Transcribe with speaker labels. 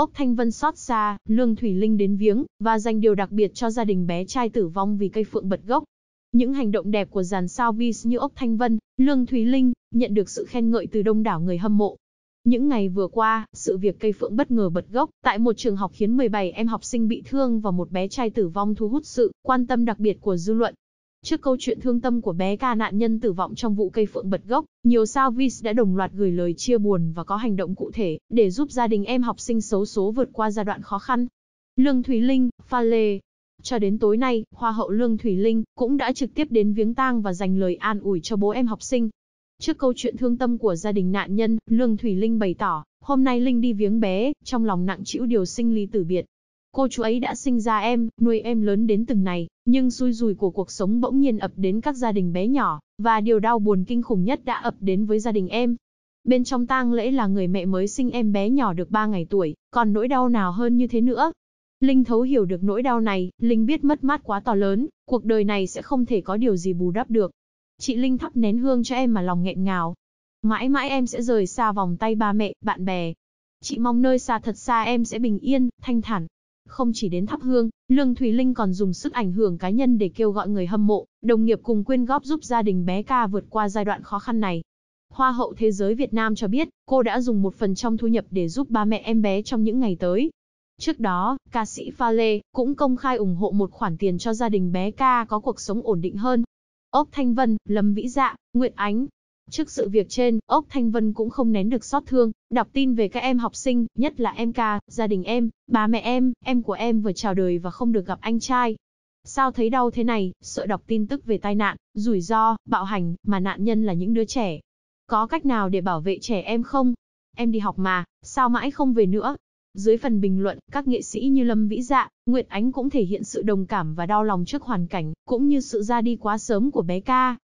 Speaker 1: Ốc Thanh Vân xót xa, Lương Thủy Linh đến viếng, và dành điều đặc biệt cho gia đình bé trai tử vong vì cây phượng bật gốc. Những hành động đẹp của dàn sao Vis như Ốc Thanh Vân, Lương Thúy Linh, nhận được sự khen ngợi từ đông đảo người hâm mộ. Những ngày vừa qua, sự việc cây phượng bất ngờ bật gốc tại một trường học khiến 17 em học sinh bị thương và một bé trai tử vong thu hút sự quan tâm đặc biệt của dư luận. Trước câu chuyện thương tâm của bé ca nạn nhân tử vong trong vụ cây phượng bật gốc, nhiều sao Vis đã đồng loạt gửi lời chia buồn và có hành động cụ thể để giúp gia đình em học sinh xấu số vượt qua giai đoạn khó khăn. Lương Thùy Linh, Pha Lê Cho đến tối nay, Hoa hậu Lương Thùy Linh cũng đã trực tiếp đến viếng tang và dành lời an ủi cho bố em học sinh. Trước câu chuyện thương tâm của gia đình nạn nhân, Lương Thùy Linh bày tỏ, hôm nay Linh đi viếng bé, trong lòng nặng chịu điều sinh ly tử biệt. Cô chú ấy đã sinh ra em, nuôi em lớn đến từng này, nhưng xui rùi của cuộc sống bỗng nhiên ập đến các gia đình bé nhỏ, và điều đau buồn kinh khủng nhất đã ập đến với gia đình em. Bên trong tang lễ là người mẹ mới sinh em bé nhỏ được 3 ngày tuổi, còn nỗi đau nào hơn như thế nữa. Linh thấu hiểu được nỗi đau này, Linh biết mất mát quá to lớn, cuộc đời này sẽ không thể có điều gì bù đắp được. Chị Linh thắp nén hương cho em mà lòng nghẹn ngào. Mãi mãi em sẽ rời xa vòng tay ba mẹ, bạn bè. Chị mong nơi xa thật xa em sẽ bình yên, thanh thản, không chỉ đến thắp hương, Lương Thùy Linh còn dùng sức ảnh hưởng cá nhân để kêu gọi người hâm mộ, đồng nghiệp cùng quyên góp giúp gia đình bé ca vượt qua giai đoạn khó khăn này. Hoa hậu thế giới Việt Nam cho biết, cô đã dùng một phần trong thu nhập để giúp ba mẹ em bé trong những ngày tới. Trước đó, ca sĩ Pha Lê cũng công khai ủng hộ một khoản tiền cho gia đình bé ca có cuộc sống ổn định hơn. Ốc Thanh Vân, Lâm Vĩ Dạ, Nguyệt Ánh, Trước sự việc trên, Ốc Thanh Vân cũng không nén được xót thương, đọc tin về các em học sinh, nhất là em ca, gia đình em, bà mẹ em, em của em vừa chào đời và không được gặp anh trai. Sao thấy đau thế này, sợ đọc tin tức về tai nạn, rủi ro, bạo hành, mà nạn nhân là những đứa trẻ. Có cách nào để bảo vệ trẻ em không? Em đi học mà, sao mãi không về nữa? Dưới phần bình luận, các nghệ sĩ như Lâm Vĩ Dạ, Nguyệt Ánh cũng thể hiện sự đồng cảm và đau lòng trước hoàn cảnh, cũng như sự ra đi quá sớm của bé ca.